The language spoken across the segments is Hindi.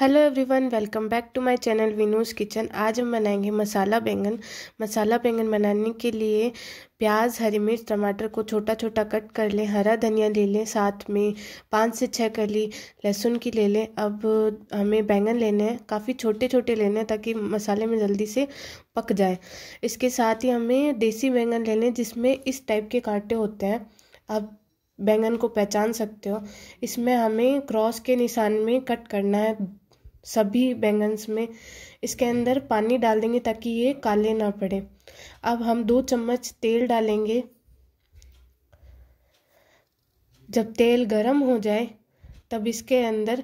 hello everyone welcome back to my channel Vinu's kitchen आज हम बनाएंगे मसाला बैंगन मसाला बैंगन बनाने के लिए प्याज हरी मिर्च टमाटर को छोटा छोटा कट कर लें हरा धनिया ले लें साथ में पाँच से छः कली लहसुन की ले लें अब हमें बैंगन लेने हैं काफ़ी छोटे छोटे लेने हैं ताकि मसाले में जल्दी से पक जाए इसके साथ ही हमें देसी बैंगन ले लें जिसमें इस टाइप के कांटे होते हैं अब बैंगन को पहचान सकते हो इसमें हमें क्रॉस के निशान में कट करना है सभी बैंगन्स में इसके अंदर पानी डाल देंगे ताकि ये काले ना पड़े अब हम दो चम्मच तेल डालेंगे जब तेल गरम हो जाए तब इसके अंदर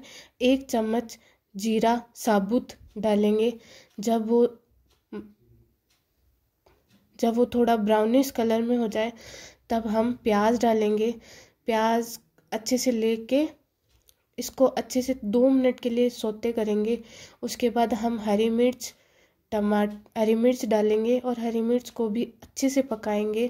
एक चम्मच जीरा साबुत डालेंगे जब वो जब वो थोड़ा ब्राउनिश कलर में हो जाए तब हम प्याज डालेंगे प्याज अच्छे से ले इसको अच्छे से दो मिनट के लिए सोते करेंगे उसके बाद हम हरी मिर्च टमाट हरी मिर्च डालेंगे और हरी मिर्च को भी अच्छे से पकाएंगे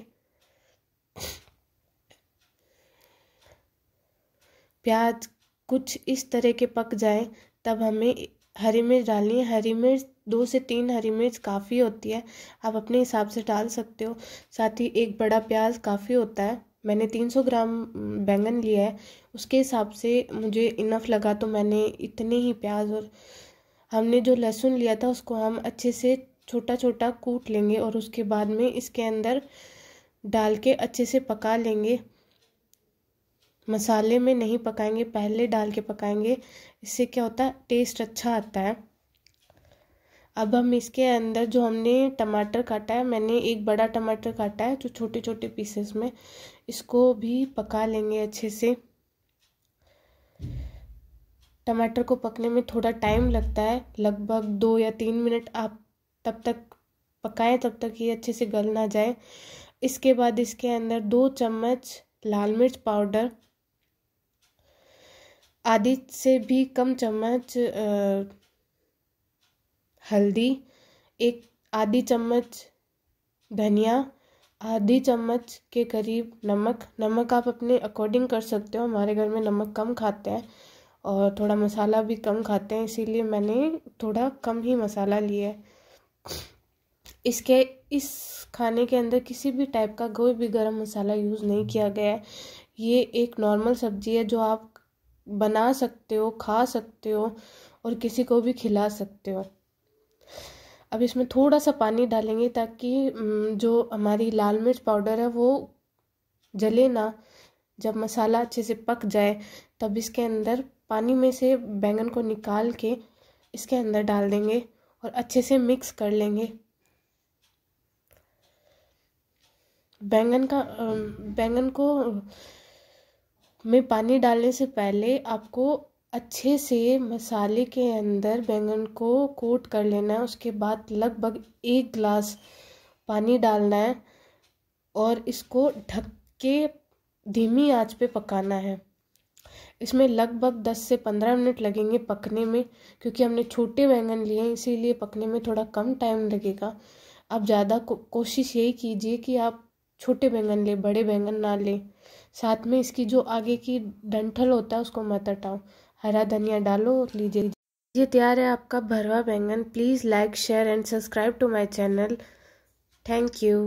प्याज कुछ इस तरह के पक जाए तब हमें हरी मिर्च डालनी है हरी मिर्च दो से तीन हरी मिर्च काफ़ी होती है आप अपने हिसाब से डाल सकते हो साथ ही एक बड़ा प्याज काफ़ी होता है मैंने तीन सौ ग्राम बैंगन लिया है उसके हिसाब से मुझे इनफ लगा तो मैंने इतने ही प्याज और हमने जो लहसुन लिया था उसको हम अच्छे से छोटा छोटा कूट लेंगे और उसके बाद में इसके अंदर डाल के अच्छे से पका लेंगे मसाले में नहीं पकाएंगे पहले डाल के पकाएंगे इससे क्या होता है टेस्ट अच्छा आता है अब हम इसके अंदर जो हमने टमाटर काटा है मैंने एक बड़ा टमाटर काटा है जो छोटे छोटे पीसेस में इसको भी पका लेंगे अच्छे से टमाटर को पकने में थोड़ा टाइम लगता है लगभग दो या तीन मिनट आप तब तक पकाएं तब तक ये अच्छे से गल ना जाए इसके बाद इसके अंदर दो चम्मच लाल मिर्च पाउडर आदि से भी कम चम्मच हल्दी एक आधी चम्मच धनिया आधी चम्मच के करीब नमक नमक आप अपने अकॉर्डिंग कर सकते हो हमारे घर में नमक कम खाते हैं और थोड़ा मसाला भी कम खाते हैं इसीलिए मैंने थोड़ा कम ही मसाला लिया है इसके इस खाने के अंदर किसी भी टाइप का कोई भी गरम मसाला यूज़ नहीं किया गया है ये एक नॉर्मल सब्जी है जो आप बना सकते हो खा सकते हो और किसी को भी खिला सकते हो अब इसमें थोड़ा सा पानी डालेंगे ताकि जो हमारी लाल मिर्च पाउडर है वो जले ना जब मसाला अच्छे से पक जाए तब इसके अंदर पानी में से बैंगन को निकाल के इसके अंदर डाल देंगे और अच्छे से मिक्स कर लेंगे बैंगन का बैंगन को में पानी डालने से पहले आपको अच्छे से मसाले के अंदर बैंगन को कोट कर लेना है उसके बाद लगभग एक गिलास पानी डालना है और इसको ढक के धीमी आंच पे पकाना है इसमें लगभग 10 से 15 मिनट लगेंगे पकने में क्योंकि हमने छोटे बैंगन लिए हैं इसीलिए पकने में थोड़ा कम टाइम लगेगा आप ज़्यादा को, कोशिश यही कीजिए कि आप छोटे बैंगन लें बड़े बैंगन ना लें साथ में इसकी जो आगे की डंठल होता है उसको मत हटाओ हरा धनिया डालो और लीजिए ये तैयार है आपका भरवा बैंगन please like share and subscribe to my channel thank you